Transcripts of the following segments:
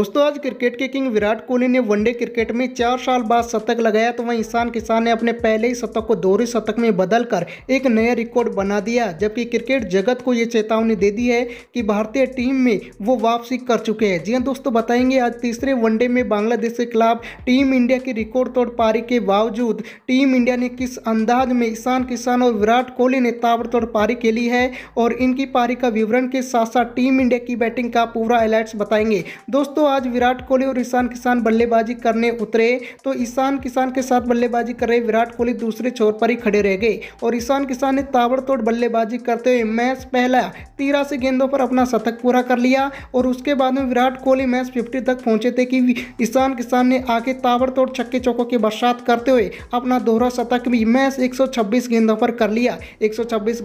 दोस्तों आज क्रिकेट के किंग विराट कोहली ने वनडे क्रिकेट में चार साल बाद शतक लगाया तो वहीं ईशान किसान ने अपने पहले ही शतक को दोहरे शतक में बदलकर एक नया रिकॉर्ड बना दिया जबकि क्रिकेट जगत को ये चेतावनी दे दी है कि भारतीय टीम में वो वापसी कर चुके हैं जी हाँ दोस्तों बताएंगे आज तीसरे वनडे में बांग्लादेश के खिलाफ टीम इंडिया की रिकॉर्ड तोड़ पारी के बावजूद टीम इंडिया ने किस अंदाज में ईशान किसान और विराट कोहली ने ताबड़तोड़ पारी खेली है और इनकी पारी का विवरण के साथ साथ टीम इंडिया की बैटिंग का पूरा अलर्ट्स बताएंगे दोस्तों आज विराट कोहली और ईशान किसान बल्लेबाजी करने उतरे तो ईशान किसान के साथ बल्लेबाजी कर रहे विराट कोहली दूसरे छोर पर ही खड़े रह गए और ईशान किसान ने ताबड़तोड़ बल्लेबाजी करते हुए मैच पहला तिरासी गेंदों पर अपना शतक पूरा कर लिया और उसके बाद में विराट कोहली मैच फिफ्टी तक पहुंचे थे कि ईशान किसान ने आगे ताबड़तोड़ छक्के चौकों की बरसात करते हुए अपना दोहरा शतक भी मैच एक गेंदों पर कर लिया एक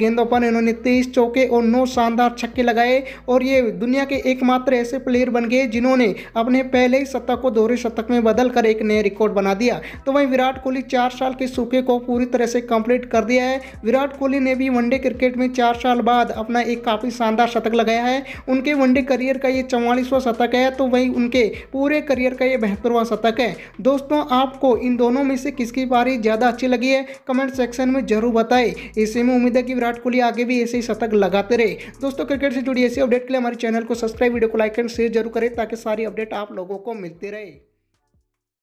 गेंदों पर इन्होंने तेईस चौके और नौ शानदार छक्के लगाए और ये दुनिया के एकमात्र ऐसे प्लेयर बन गए जिन्होंने ने अपने पहले ही शतक को दोहरे शतक में बदल कर एक नया रिकॉर्ड बना दिया तो वहीं विराट कोहली चार साल के सूखे को पूरी तरह से कंप्लीट कर दिया है विराट कोहली ने भी वनडे क्रिकेट में चार साल बाद अपना एक काफ़ी शानदार शतक लगाया है उनके वनडे करियर का ये चौवालीसवां शतक है तो वहीं उनके पूरे करियर का ये बेहतरवा शतक है दोस्तों आपको इन दोनों में से किसकी बारी ज़्यादा अच्छी लगी है कमेंट सेक्शन में जरूर बताएं इसी में उम्मीद है कि विराट कोहली आगे भी ऐसे ही शतक लगाते रहे दोस्तों क्रिकेट से जुड़ी ऐसी अपडेट के लिए हमारे चैनल को सब्सक्राइब वीडियो को लाइक एंड शेयर जरूर करें ताकि सारे सारी अपडेट आप लोगों को मिलती रहे